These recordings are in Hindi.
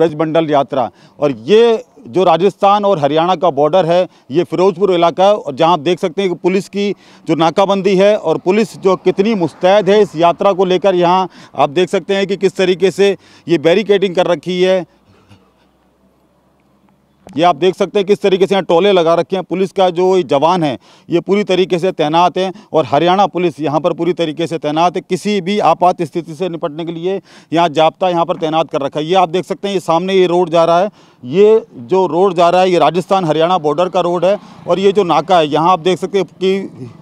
ब्रज यात्रा और ये जो राजस्थान और हरियाणा का बॉर्डर है ये फिरोजपुर इलाका है और जहाँ आप देख सकते हैं कि पुलिस की जो नाकाबंदी है और पुलिस जो कितनी मुस्तैद है इस यात्रा को लेकर यहाँ आप देख सकते हैं कि किस तरीके से ये बैरिकेडिंग कर रखी है ये आप देख सकते हैं किस तरीके से यहाँ टोले लगा रखे हैं पुलिस का जो जवान है ये पूरी तरीके से तैनात है और हरियाणा पुलिस यहाँ पर पूरी तरीके से तैनात है किसी भी आपात स्थिति से निपटने के लिए यहाँ जाप्ता यहाँ पर तैनात कर रखा है ये आप देख सकते हैं ये सामने ये रोड जा रहा है ये जो रोड जा रहा है ये राजस्थान हरियाणा बॉर्डर का रोड है और ये जो नाका है यहाँ आप देख सकते हैं कि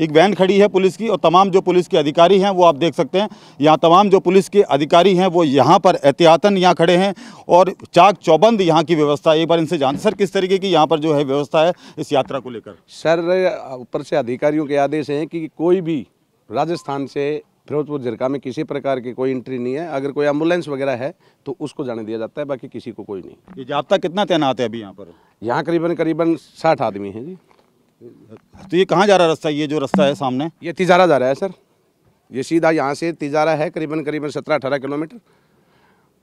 एक वैन खड़ी है पुलिस की और तमाम जो पुलिस के अधिकारी हैं वो आप देख सकते हैं यहाँ तमाम जो पुलिस के अधिकारी हैं वो यहाँ पर एहतियातन यहाँ खड़े हैं और चाक चौबंद यहाँ की व्यवस्था एक बार इनसे जान सर किस तरीके की यहाँ पर जो है व्यवस्था है इस यात्रा को लेकर सर ऊपर से अधिकारियों के आदेश हैं कि कोई भी राजस्थान से फिरोजपुर जिरका में किसी प्रकार की कोई एंट्री नहीं है अगर कोई एम्बुलेंस वगैरह है तो उसको जाने दिया जाता है बाकी किसी को कोई नहीं ये कितना तैनात है अभी यहाँ पर यहाँ करीबन करीबन साठ आदमी हैं जी तो ये कहाँ जा रहा रास्ता ये जो रास्ता है सामने ये तिजारा जा रहा है सर ये सीधा यहाँ से तिजारा है करीबन करीबन सत्रह अठारह किलोमीटर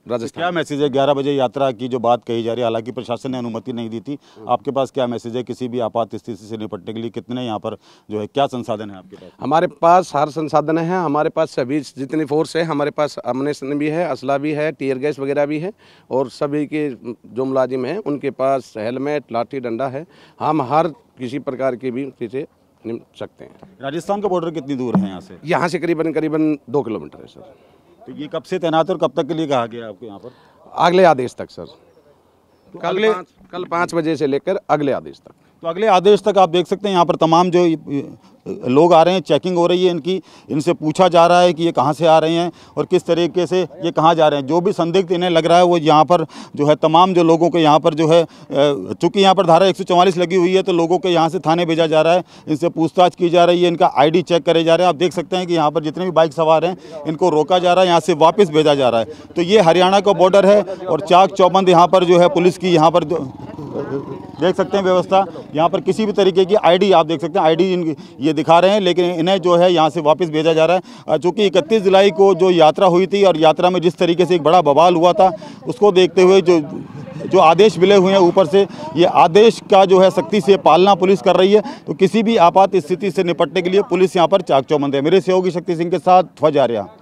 राजस्थान क्या मैसेज है ग्यारह बजे यात्रा की जो बात कही जा रही है हालांकि प्रशासन ने अनुमति नहीं दी थी हम्म। आपके पास क्या मैसेज है किसी भी आपात स्थिति से निपटने के लिए कितने यहाँ पर जो है क्या संसाधन है आपके पास हमारे पास हर संसाधन है हमारे पास सभी जितनी फोर्स है हमारे पास अमनेशन भी है असला भी है टीयर गैस वगैरह भी है और सभी के जो मुलाजिम हैं उनके पास हेलमेट लाठी डंडा है हम हर किसी प्रकार की भी चीज़ें सकते हैं राजस्थान का बॉर्डर कितनी दूर है यहाँ से यहाँ से करीबन करीबन दो किलोमीटर है सर तो ये कब से तैनात और कब तक के लिए कहा गया आपको यहाँ पर अगले आदेश तक सर तो कल पाँच कल पाँच बजे से लेकर अगले आदेश तक तो अगले आदेश तक आप देख सकते हैं यहाँ पर तमाम जो लोग आ रहे हैं चेकिंग हो रही है इनकी इनसे पूछा जा रहा है कि ये कहाँ से आ रहे हैं और किस तरीके से ये कहाँ जा रहे हैं जो भी संदिग्ध इन्हें लग रहा है वो यहाँ पर जो है तमाम जो लोगों के यहाँ पर जो है चूँकि यहाँ पर धारा एक लगी हुई है तो लोगों के यहाँ से थाने भेजा जा रहा है इनसे पूछताछ की जा रही है इनका आई चेक करे जा रहे हैं आप देख सकते हैं कि यहाँ पर जितने भी बाइक सवार हैं इनको रोका जा रहा है यहाँ से वापस भेजा जा रहा है तो ये हरियाणा का बॉर्डर है और चाक चौबंद यहाँ पर जो है पुलिस की यहाँ पर देख सकते हैं व्यवस्था यहाँ पर किसी भी तरीके की आईडी आप देख सकते हैं आईडी ये दिखा रहे हैं लेकिन इन्हें जो है यहाँ से वापस भेजा जा रहा है चूँकि इकतीस जुलाई को जो यात्रा हुई थी और यात्रा में जिस तरीके से एक बड़ा बवाल हुआ था उसको देखते हुए जो जो आदेश मिले हुए हैं ऊपर से ये आदेश का जो है सख्ती से पालना पुलिस कर रही है तो किसी भी आपात स्थिति से निपटने के लिए पुलिस यहाँ पर चाक चौबंद है मेरे सहयोगी शक्ति सिंह के साथ ध्वज आर्या